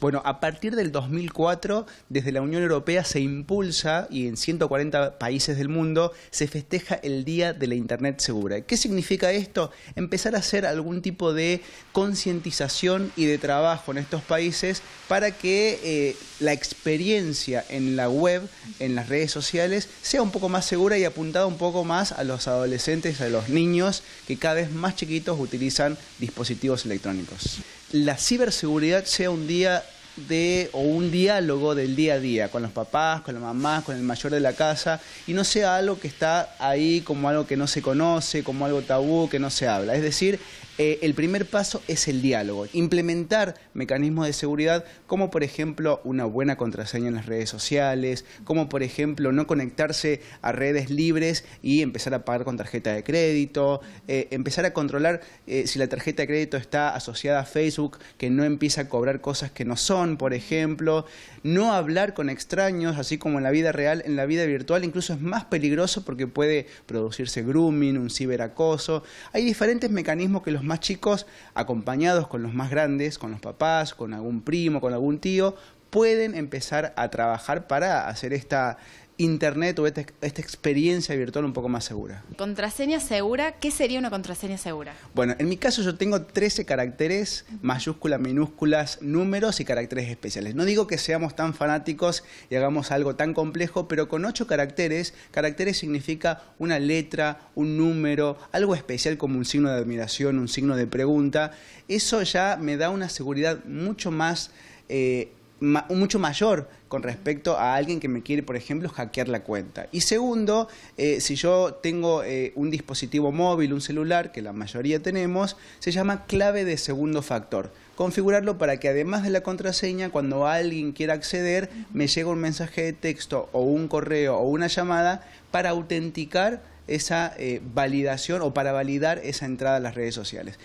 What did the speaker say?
Bueno, a partir del 2004, desde la Unión Europea se impulsa y en 140 países del mundo se festeja el Día de la Internet Segura. ¿Qué significa esto? Empezar a hacer algún tipo de concientización y de trabajo en estos países para que eh, la experiencia en la web, en las redes sociales, sea un poco más segura y apuntada un poco más a los adolescentes, a los niños que cada vez más chiquitos utilizan dispositivos electrónicos la ciberseguridad sea un día de o un diálogo del día a día con los papás, con las mamás, con el mayor de la casa y no sea algo que está ahí como algo que no se conoce, como algo tabú, que no se habla. Es decir, eh, el primer paso es el diálogo, implementar mecanismos de seguridad como por ejemplo una buena contraseña en las redes sociales, como por ejemplo no conectarse a redes libres y empezar a pagar con tarjeta de crédito, eh, empezar a controlar eh, si la tarjeta de crédito está asociada a Facebook, que no empieza a cobrar cosas que no son por ejemplo, no hablar con extraños, así como en la vida real, en la vida virtual incluso es más peligroso porque puede producirse grooming, un ciberacoso. Hay diferentes mecanismos que los más chicos, acompañados con los más grandes, con los papás, con algún primo, con algún tío, pueden empezar a trabajar para hacer esta Internet o este, esta, experiencia virtual un poco más segura. Contraseña segura, ¿qué sería una contraseña segura? Bueno, en mi caso yo tengo 13 caracteres, mayúsculas, minúsculas, números y caracteres especiales. No digo que seamos tan fanáticos y hagamos algo tan complejo, pero con 8 caracteres, caracteres significa una letra, un número, algo especial como un signo de admiración, un signo de pregunta. Eso ya me da una seguridad mucho más... Eh, mucho mayor con respecto a alguien que me quiere, por ejemplo, hackear la cuenta. Y segundo, eh, si yo tengo eh, un dispositivo móvil, un celular, que la mayoría tenemos, se llama clave de segundo factor. Configurarlo para que además de la contraseña, cuando alguien quiera acceder, me llegue un mensaje de texto o un correo o una llamada para autenticar esa eh, validación o para validar esa entrada a las redes sociales.